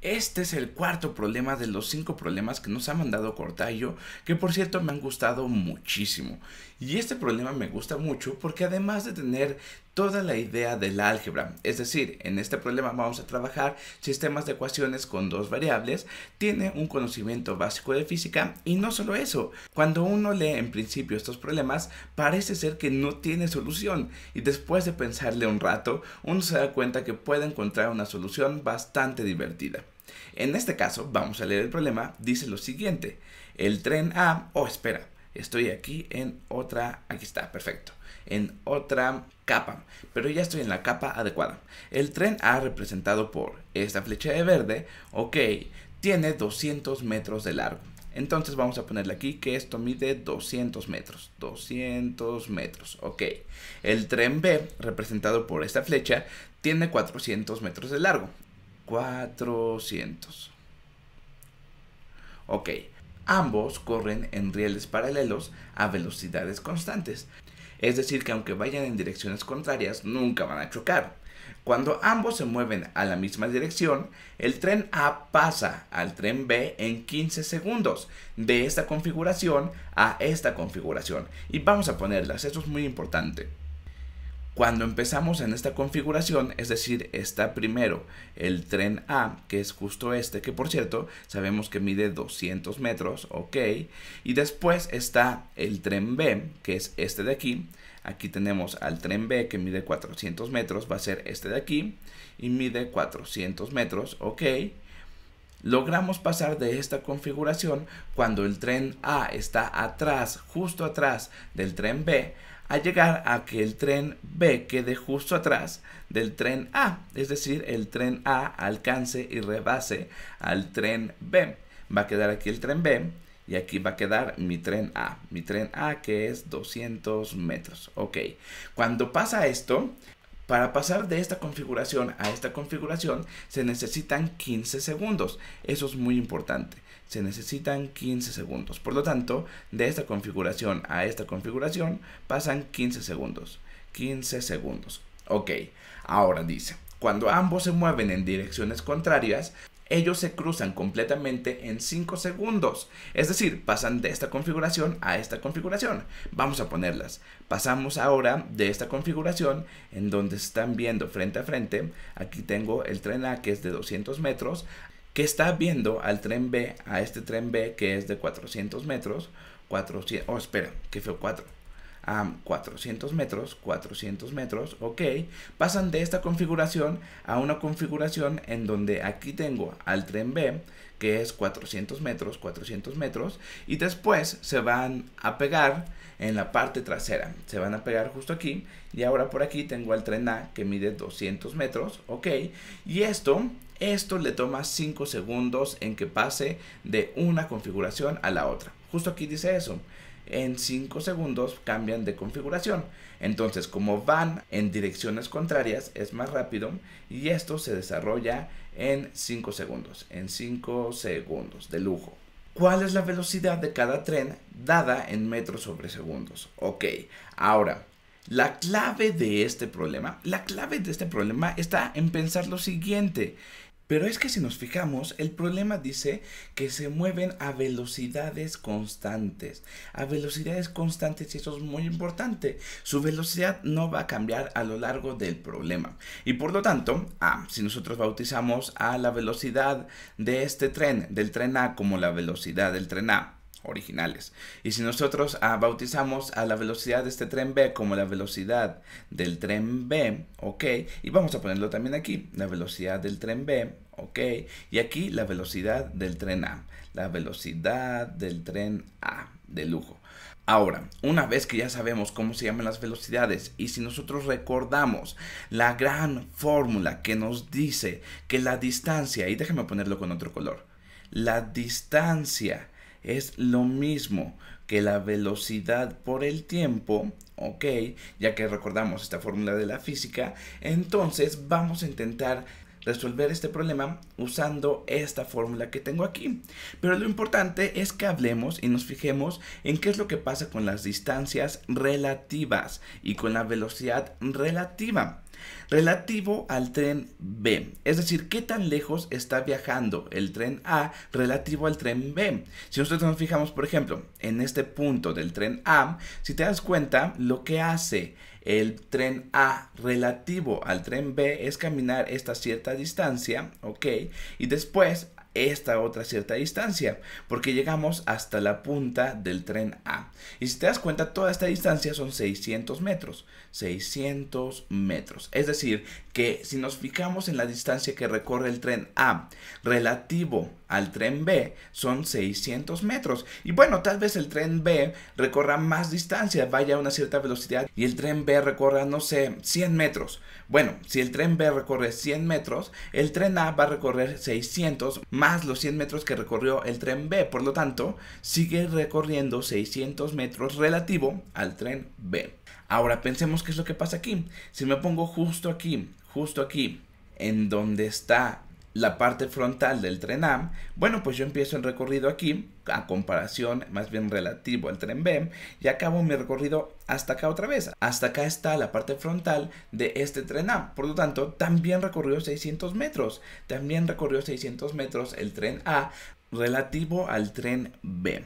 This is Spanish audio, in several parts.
Este es el cuarto problema de los cinco problemas que nos ha mandado Cortallo, que por cierto me han gustado muchísimo. Y este problema me gusta mucho porque además de tener toda la idea del álgebra. Es decir, en este problema vamos a trabajar sistemas de ecuaciones con dos variables, tiene un conocimiento básico de física y no solo eso, cuando uno lee en principio estos problemas parece ser que no tiene solución y después de pensarle un rato uno se da cuenta que puede encontrar una solución bastante divertida. En este caso, vamos a leer el problema, dice lo siguiente, el tren A, oh espera, estoy aquí en otra, aquí está, perfecto en otra capa, pero ya estoy en la capa adecuada. El tren A representado por esta flecha de verde, ok, tiene 200 metros de largo. Entonces vamos a ponerle aquí que esto mide 200 metros. 200 metros, ok. El tren B, representado por esta flecha, tiene 400 metros de largo. 400. Ok. Ambos corren en rieles paralelos a velocidades constantes. Es decir, que aunque vayan en direcciones contrarias, nunca van a chocar. Cuando ambos se mueven a la misma dirección, el tren A pasa al tren B en 15 segundos, de esta configuración a esta configuración. Y vamos a ponerlas, eso es muy importante. Cuando empezamos en esta configuración, es decir, está primero el tren A, que es justo este, que por cierto sabemos que mide 200 metros, ok, y después está el tren B, que es este de aquí, aquí tenemos al tren B que mide 400 metros, va a ser este de aquí, y mide 400 metros, ok, Logramos pasar de esta configuración cuando el tren A está atrás, justo atrás del tren B, a llegar a que el tren B quede justo atrás del tren A, es decir, el tren A alcance y rebase al tren B. Va a quedar aquí el tren B y aquí va a quedar mi tren A, mi tren A que es 200 metros. Ok, cuando pasa esto, para pasar de esta configuración a esta configuración se necesitan 15 segundos. Eso es muy importante. Se necesitan 15 segundos. Por lo tanto, de esta configuración a esta configuración pasan 15 segundos. 15 segundos. Ok, ahora dice, cuando ambos se mueven en direcciones contrarias, ellos se cruzan completamente en 5 segundos. Es decir, pasan de esta configuración a esta configuración. Vamos a ponerlas. Pasamos ahora de esta configuración en donde están viendo frente a frente. Aquí tengo el tren A que es de 200 metros que está viendo al tren B, a este tren B que es de 400 metros, 400, oh espera, que fue 4, a 400 metros, 400 metros, ok, pasan de esta configuración a una configuración en donde aquí tengo al tren B, que es 400 metros, 400 metros, y después se van a pegar en la parte trasera, se van a pegar justo aquí, y ahora por aquí tengo al tren A que mide 200 metros, ok, y esto esto le toma 5 segundos en que pase de una configuración a la otra. Justo aquí dice eso en 5 segundos cambian de configuración. Entonces, como van en direcciones contrarias, es más rápido y esto se desarrolla en 5 segundos, en 5 segundos de lujo. ¿Cuál es la velocidad de cada tren dada en metros sobre segundos? Ok, ahora, la clave de este problema, la clave de este problema está en pensar lo siguiente. Pero es que si nos fijamos, el problema dice que se mueven a velocidades constantes. A velocidades constantes y eso es muy importante. Su velocidad no va a cambiar a lo largo del problema. Y por lo tanto, ah, si nosotros bautizamos a la velocidad de este tren, del tren A como la velocidad del tren A, originales. Y si nosotros ah, bautizamos a la velocidad de este tren B como la velocidad del tren B, ok, y vamos a ponerlo también aquí, la velocidad del tren B, ok, y aquí la velocidad del tren A, la velocidad del tren A, de lujo. Ahora, una vez que ya sabemos cómo se llaman las velocidades y si nosotros recordamos la gran fórmula que nos dice que la distancia, y déjame ponerlo con otro color, la distancia es lo mismo que la velocidad por el tiempo, ¿ok? Ya que recordamos esta fórmula de la física, entonces vamos a intentar resolver este problema usando esta fórmula que tengo aquí. Pero lo importante es que hablemos y nos fijemos en qué es lo que pasa con las distancias relativas y con la velocidad relativa relativo al tren B. Es decir, qué tan lejos está viajando el tren A relativo al tren B. Si nosotros nos fijamos, por ejemplo, en este punto del tren A, si te das cuenta, lo que hace el tren A relativo al tren B es caminar esta cierta distancia, ¿ok? Y después esta otra cierta distancia, porque llegamos hasta la punta del tren A. Y si te das cuenta, toda esta distancia son 600 metros, 600 metros. Es decir, que si nos fijamos en la distancia que recorre el tren A relativo al tren B son 600 metros. Y bueno, tal vez el tren B recorra más distancia, vaya a una cierta velocidad y el tren B recorra, no sé, 100 metros. Bueno, si el tren B recorre 100 metros, el tren A va a recorrer 600 más los 100 metros que recorrió el tren B. Por lo tanto, sigue recorriendo 600 metros relativo al tren B. Ahora pensemos qué es lo que pasa aquí. Si me pongo justo aquí justo aquí, en donde está la parte frontal del tren A, bueno, pues yo empiezo el recorrido aquí, a comparación más bien relativo al tren B y acabo mi recorrido hasta acá otra vez. Hasta acá está la parte frontal de este tren A. Por lo tanto, también recorrió 600 metros. También recorrió 600 metros el tren A relativo al tren B.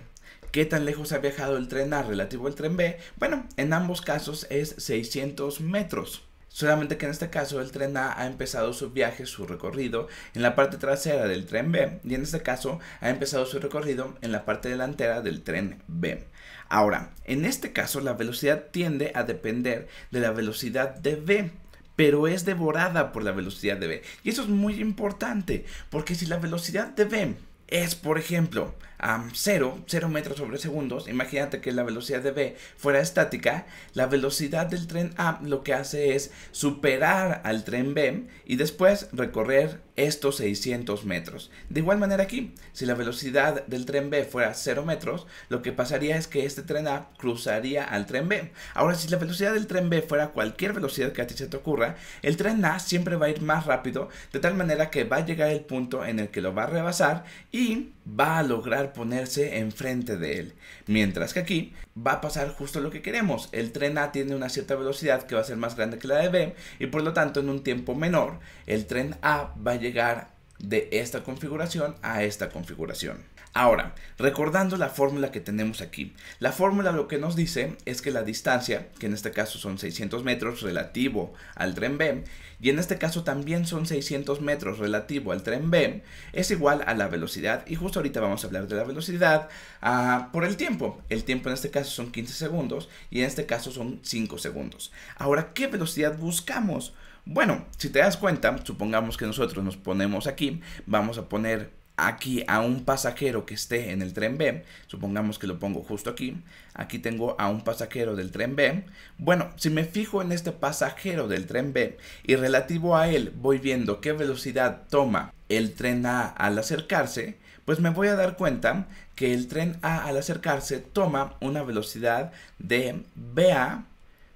¿Qué tan lejos ha viajado el tren A relativo al tren B? Bueno, en ambos casos es 600 metros. Solamente que en este caso el tren A ha empezado su viaje, su recorrido en la parte trasera del tren B y en este caso ha empezado su recorrido en la parte delantera del tren B. Ahora, en este caso la velocidad tiende a depender de la velocidad de B pero es devorada por la velocidad de B. Y eso es muy importante, porque si la velocidad de B es, por ejemplo, a 0, 0 metros sobre segundos, imagínate que la velocidad de B fuera estática, la velocidad del tren A lo que hace es superar al tren B y después recorrer estos 600 metros. De igual manera aquí, si la velocidad del tren B fuera 0 metros, lo que pasaría es que este tren A cruzaría al tren B. Ahora, si la velocidad del tren B fuera cualquier velocidad que a ti se te ocurra, el tren A siempre va a ir más rápido, de tal manera que va a llegar el punto en el que lo va a rebasar y va a lograr ponerse enfrente de él. Mientras que aquí va a pasar justo lo que queremos. El tren A tiene una cierta velocidad que va a ser más grande que la de B y por lo tanto en un tiempo menor el tren A va a llegar de esta configuración a esta configuración. Ahora, recordando la fórmula que tenemos aquí, la fórmula lo que nos dice es que la distancia, que en este caso son 600 metros relativo al tren B, y en este caso también son 600 metros relativo al tren B, es igual a la velocidad, y justo ahorita vamos a hablar de la velocidad ah, por el tiempo. El tiempo en este caso son 15 segundos, y en este caso son 5 segundos. Ahora, ¿qué velocidad buscamos? Bueno, si te das cuenta, supongamos que nosotros nos ponemos aquí, vamos a poner aquí a un pasajero que esté en el tren B, supongamos que lo pongo justo aquí, aquí tengo a un pasajero del tren B, bueno, si me fijo en este pasajero del tren B y relativo a él voy viendo qué velocidad toma el tren A al acercarse, pues me voy a dar cuenta que el tren A al acercarse toma una velocidad de BA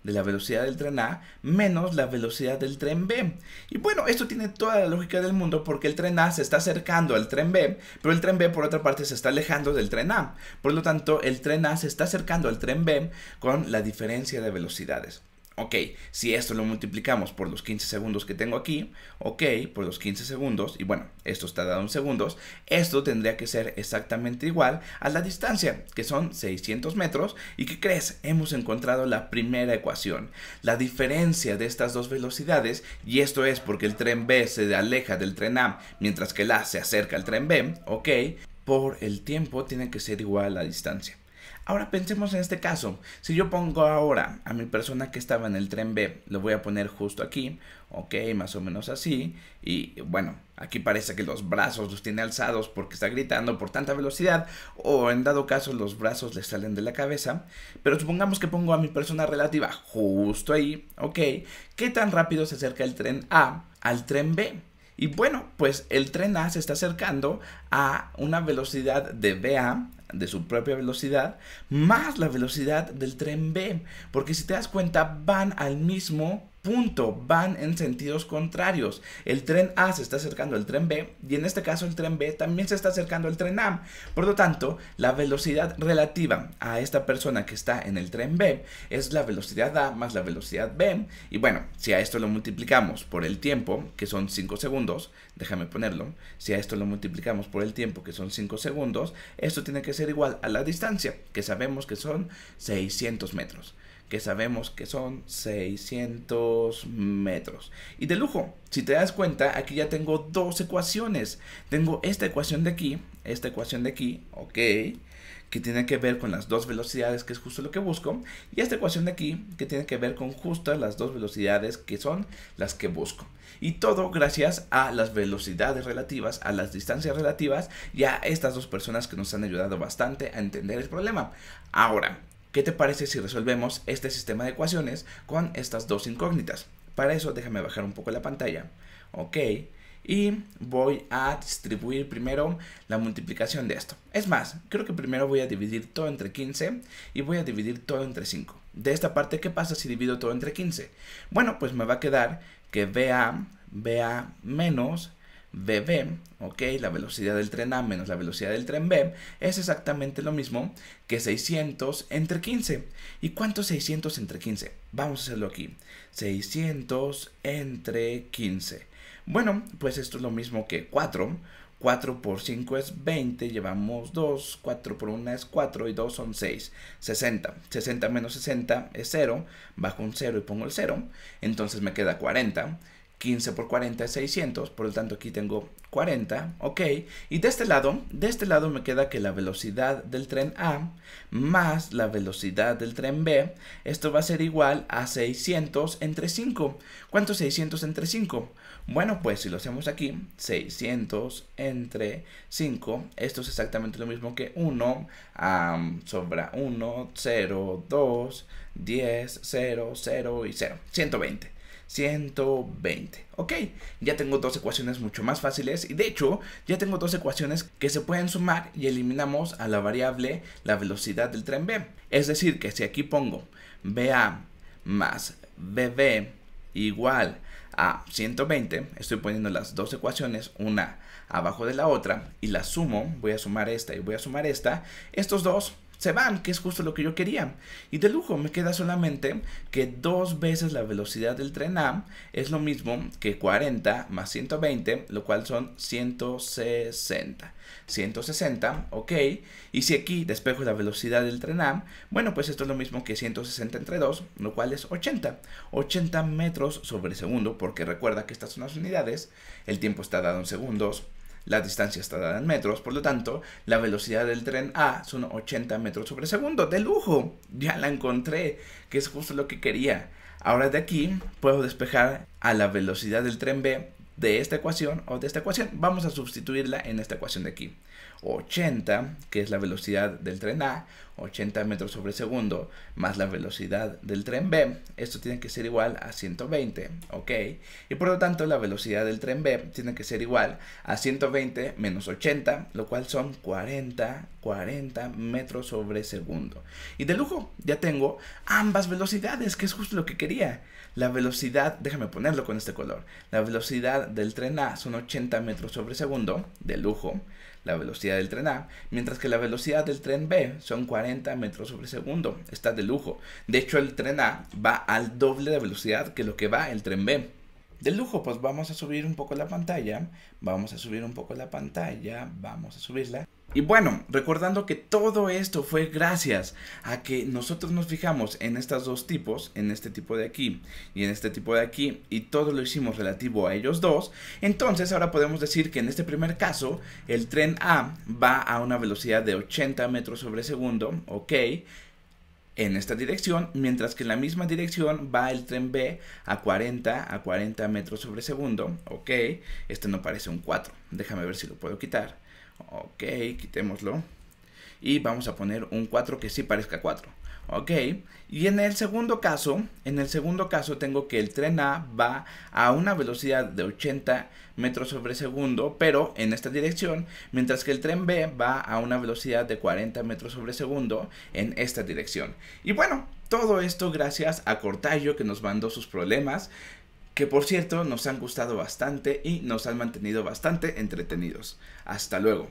de la velocidad del tren A menos la velocidad del tren B. Y bueno, esto tiene toda la lógica del mundo porque el tren A se está acercando al tren B, pero el tren B por otra parte se está alejando del tren A. Por lo tanto, el tren A se está acercando al tren B con la diferencia de velocidades. Ok, si esto lo multiplicamos por los 15 segundos que tengo aquí, ok, por los 15 segundos, y bueno, esto está dado en segundos, esto tendría que ser exactamente igual a la distancia, que son 600 metros, y ¿qué crees? Hemos encontrado la primera ecuación, la diferencia de estas dos velocidades, y esto es porque el tren B se aleja del tren A, mientras que el A se acerca al tren B, ok, por el tiempo tiene que ser igual a la distancia. Ahora pensemos en este caso. Si yo pongo ahora a mi persona que estaba en el tren B, lo voy a poner justo aquí, ok, más o menos así. Y bueno, aquí parece que los brazos los tiene alzados porque está gritando por tanta velocidad, o en dado caso los brazos le salen de la cabeza. Pero supongamos que pongo a mi persona relativa justo ahí, ok. ¿Qué tan rápido se acerca el tren A al tren B? Y bueno, pues el tren A se está acercando a una velocidad de BA, de su propia velocidad, más la velocidad del tren B, porque si te das cuenta van al mismo punto, van en sentidos contrarios. El tren A se está acercando al tren B y en este caso el tren B también se está acercando al tren A. Por lo tanto, la velocidad relativa a esta persona que está en el tren B es la velocidad A más la velocidad B. Y bueno, si a esto lo multiplicamos por el tiempo, que son 5 segundos, déjame ponerlo, si a esto lo multiplicamos por el tiempo, que son 5 segundos, esto tiene que ser igual a la distancia, que sabemos que son 600 metros que sabemos que son 600 metros. Y de lujo, si te das cuenta, aquí ya tengo dos ecuaciones. Tengo esta ecuación de aquí, esta ecuación de aquí, ok, que tiene que ver con las dos velocidades, que es justo lo que busco, y esta ecuación de aquí, que tiene que ver con justas las dos velocidades, que son las que busco. Y todo gracias a las velocidades relativas, a las distancias relativas y a estas dos personas que nos han ayudado bastante a entender el problema. Ahora, ¿Qué te parece si resolvemos este sistema de ecuaciones con estas dos incógnitas? Para eso déjame bajar un poco la pantalla. Ok. Y voy a distribuir primero la multiplicación de esto. Es más, creo que primero voy a dividir todo entre 15 y voy a dividir todo entre 5. De esta parte, ¿qué pasa si divido todo entre 15? Bueno, pues me va a quedar que BA, BA menos BB, ¿ok? La velocidad del tren A menos la velocidad del tren B es exactamente lo mismo que 600 entre 15. ¿Y cuánto 600 entre 15? Vamos a hacerlo aquí. 600 entre 15. Bueno, pues esto es lo mismo que 4. 4 por 5 es 20, llevamos 2, 4 por 1 es 4 y 2 son 6, 60. 60 menos 60 es 0, bajo un 0 y pongo el 0, entonces me queda 40. 15 por 40 es 600, por lo tanto aquí tengo 40, ok. Y de este lado, de este lado me queda que la velocidad del tren A más la velocidad del tren B, esto va a ser igual a 600 entre 5. ¿Cuánto es 600 entre 5? Bueno, pues si lo hacemos aquí, 600 entre 5, esto es exactamente lo mismo que 1, sobra 1, 0, 2, 10, 0, 0 y 0, 120. 120. Ok, ya tengo dos ecuaciones mucho más fáciles y de hecho ya tengo dos ecuaciones que se pueden sumar y eliminamos a la variable la velocidad del tren B. Es decir, que si aquí pongo BA más BB igual a 120, estoy poniendo las dos ecuaciones, una abajo de la otra y las sumo, voy a sumar esta y voy a sumar esta, estos dos se van, que es justo lo que yo quería. Y de lujo, me queda solamente que dos veces la velocidad del tren A es lo mismo que 40 más 120, lo cual son 160. 160, ok. Y si aquí despejo la velocidad del tren A, bueno, pues esto es lo mismo que 160 entre 2, lo cual es 80. 80 metros sobre segundo, porque recuerda que estas son las unidades, el tiempo está dado en segundos, la distancia está dada en metros, por lo tanto, la velocidad del tren A son 80 metros sobre segundo. ¡De lujo! Ya la encontré, que es justo lo que quería. Ahora de aquí puedo despejar a la velocidad del tren B de esta ecuación o de esta ecuación. Vamos a sustituirla en esta ecuación de aquí. 80, que es la velocidad del tren A, 80 metros sobre segundo, más la velocidad del tren B, esto tiene que ser igual a 120, ¿ok? Y por lo tanto la velocidad del tren B tiene que ser igual a 120 menos 80, lo cual son 40, 40 metros sobre segundo. Y de lujo, ya tengo ambas velocidades, que es justo lo que quería. La velocidad, déjame ponerlo con este color, la velocidad del tren A son 80 metros sobre segundo, de lujo, la velocidad del tren A, mientras que la velocidad del tren B son 40 metros sobre segundo, está de lujo. De hecho, el tren A va al doble de velocidad que lo que va el tren B. De lujo, pues vamos a subir un poco la pantalla, vamos a subir un poco la pantalla, vamos a subirla. Y bueno, recordando que todo esto fue gracias a que nosotros nos fijamos en estos dos tipos, en este tipo de aquí y en este tipo de aquí, y todo lo hicimos relativo a ellos dos, entonces ahora podemos decir que en este primer caso el tren A va a una velocidad de 80 metros sobre segundo, ok, en esta dirección, mientras que en la misma dirección va el tren B a 40 a 40 metros sobre segundo, ok, este no parece un 4, déjame ver si lo puedo quitar Ok, quitémoslo. Y vamos a poner un 4 que sí parezca 4. Ok, y en el segundo caso, en el segundo caso tengo que el tren A va a una velocidad de 80 metros sobre segundo, pero en esta dirección, mientras que el tren B va a una velocidad de 40 metros sobre segundo en esta dirección. Y bueno, todo esto gracias a Cortallo que nos mandó sus problemas que por cierto nos han gustado bastante y nos han mantenido bastante entretenidos. Hasta luego.